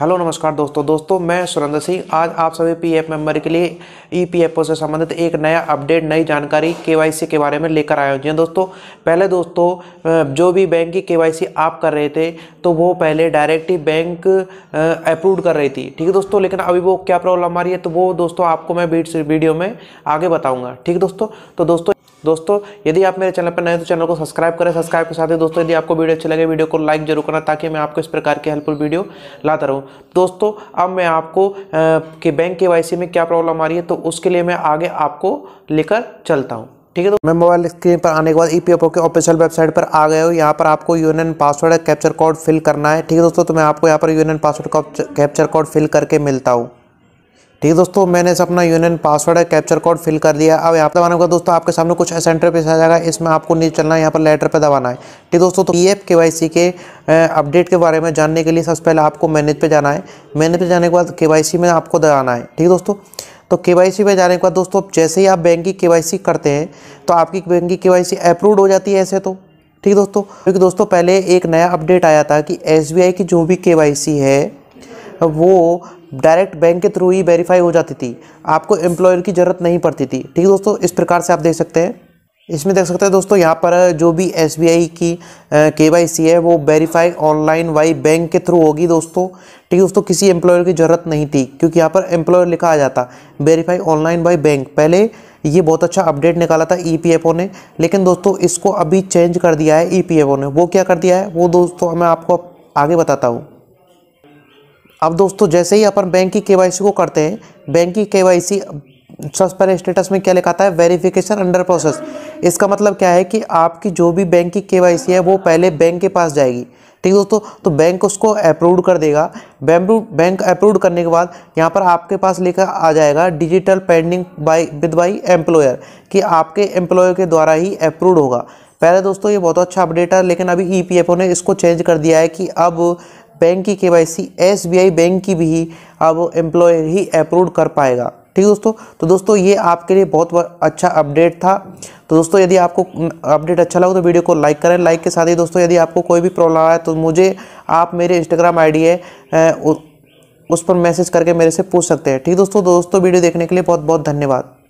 hello नमस्कार दोस्तों दोस्तों मैं सुरेंद्र सिंह आज आप सभी पी एफ मेम्बर के लिए ई पी एफ ओ से संबंधित एक नया अपडेट नई जानकारी के वाई सी के बारे में लेकर आया हूँ जी दोस्तों पहले दोस्तों जो भी बैंक की के वाई सी आप कर रहे थे तो वो पहले डायरेक्ट ही बैंक अप्रूव कर रही थी ठीक है दोस्तों लेकिन अभी वो क्या प्रॉब्लम आ रही है तो वो दोस्तों आपको मैं वीडियो में आगे बताऊँगा ठीक दोस्तों तो दोस्तों दोस्तों यदि आप मेरे चैनल पर नए तो चैनल को सब्सक्राइब करें सब्सक्राइब के साथ ही दोस्तों यदि आपको वीडियो अच्छी लगे वीडियो को लाइक जरूर करना ताकि मैं आपको इस प्रकार के हेल्पफुल वीडियो लाता रहूँ दोस्तों अब मैं आपको कि बैंक के वाई में क्या प्रॉब्लम आ रही है तो उसके लिए मैं आगे आपको लेकर चलता हूँ ठीक है तो मैं मोबाइल स्क्रीन पर आने के बाद ई पी एफ ओ के ऑफिशियल वेबसाइट पर आ गए हूँ यहाँ पर आपको एन पासवर्ड कैप्चर कोड फिल करना है ठीक है दोस्तों तो मैं आपको यहाँ पर UAN password captcha code fill करके मिलता हूँ ठीक है दोस्तों मैंने अपना यूनियन पासवर्ड है कैप्चर कोड फिल कर दिया अब यहाँ पर दबाने का दोस्तों आपके सामने कुछ सेंटर पे आ जाएगा इसमें आपको नीचे चलना है यहाँ पर लेटर पर दबाना है ठीक है दोस्तों तो P F K Y C के अपडेट के बारे में जानने के लिए सबसे पहले आपको मैनेज पे जाना है मैनेज पे जाने के बाद के वाई सी में आपको दबाना है ठीक है दोस्तों तो के वाई सी में जाने के बाद दोस्तों जैसे ही आप बैंक की के वाई सी करते हैं तो आपकी बैंक की के वाई सी अप्रूव हो जाती है ऐसे तो ठीक है दोस्तों क्योंकि दोस्तों पहले एक नया अपडेट आया था कि एस बी आई की जो भी के वाई सी है वो डायरेक्ट बैंक के थ्रू ही वेरीफाई हो जाती थी आपको एम्प्लॉयर की ज़रूरत नहीं पड़ती थी ठीक है दोस्तों इस प्रकार से आप देख सकते हैं इसमें देख सकते हैं दोस्तों यहाँ पर जो भी एस की के वाई सी है वो वेरीफाई ऑनलाइन वाई बैंक के थ्रू होगी दोस्तों ठीक है दोस्तों किसी एम्प्लॉयर की ज़रूरत नहीं थी क्योंकि यहाँ पर एम्प्लॉयर लिखा आ जाता वेरीफाई ऑनलाइन बाई बैंक पहले ये बहुत अच्छा अपडेट निकाला था ई e ने लेकिन दोस्तों इसको अभी चेंज कर दिया है ई e ने वो क्या कर दिया है वो दोस्तों मैं आपको आगे बताता हूँ अब दोस्तों जैसे ही अपन बैंक की केवाईसी को करते हैं बैंक की केवाईसी सबसे पहले स्टेटस में क्या लिखाता है वेरिफिकेशन अंडर प्रोसेस इसका मतलब क्या है कि आपकी जो भी बैंक की केवाईसी है वो पहले बैंक के पास जाएगी ठीक है दोस्तों तो बैंक उसको अप्रूव कर देगा बैंक अप्रूव करने के बाद यहाँ पर आपके पास लेकर आ जाएगा digital pending by with by employer कि आपके एम्प्लॉयर के द्वारा ही अप्रूव होगा पहले दोस्तों ये बहुत अच्छा अपडेट है लेकिन अभी ई e ने इसको चेंज कर दिया है कि अब बैंक की केवाईसी एसबीआई बैंक की भी अब एम्प्लॉय ही अप्रूव कर पाएगा ठीक है दोस्तों तो दोस्तों ये आपके लिए बहुत अच्छा अपडेट था तो दोस्तों यदि आपको अपडेट अच्छा लगा तो वीडियो को लाइक करें लाइक के साथ ही दोस्तों यदि आपको कोई भी प्रॉब्लम आया तो मुझे आप मेरे इंस्टाग्राम आईडी है उस पर मैसेज करके मेरे से पूछ सकते हैं ठीक दोस्तों तो दोस्तों वीडियो देखने के लिए बहुत बहुत धन्यवाद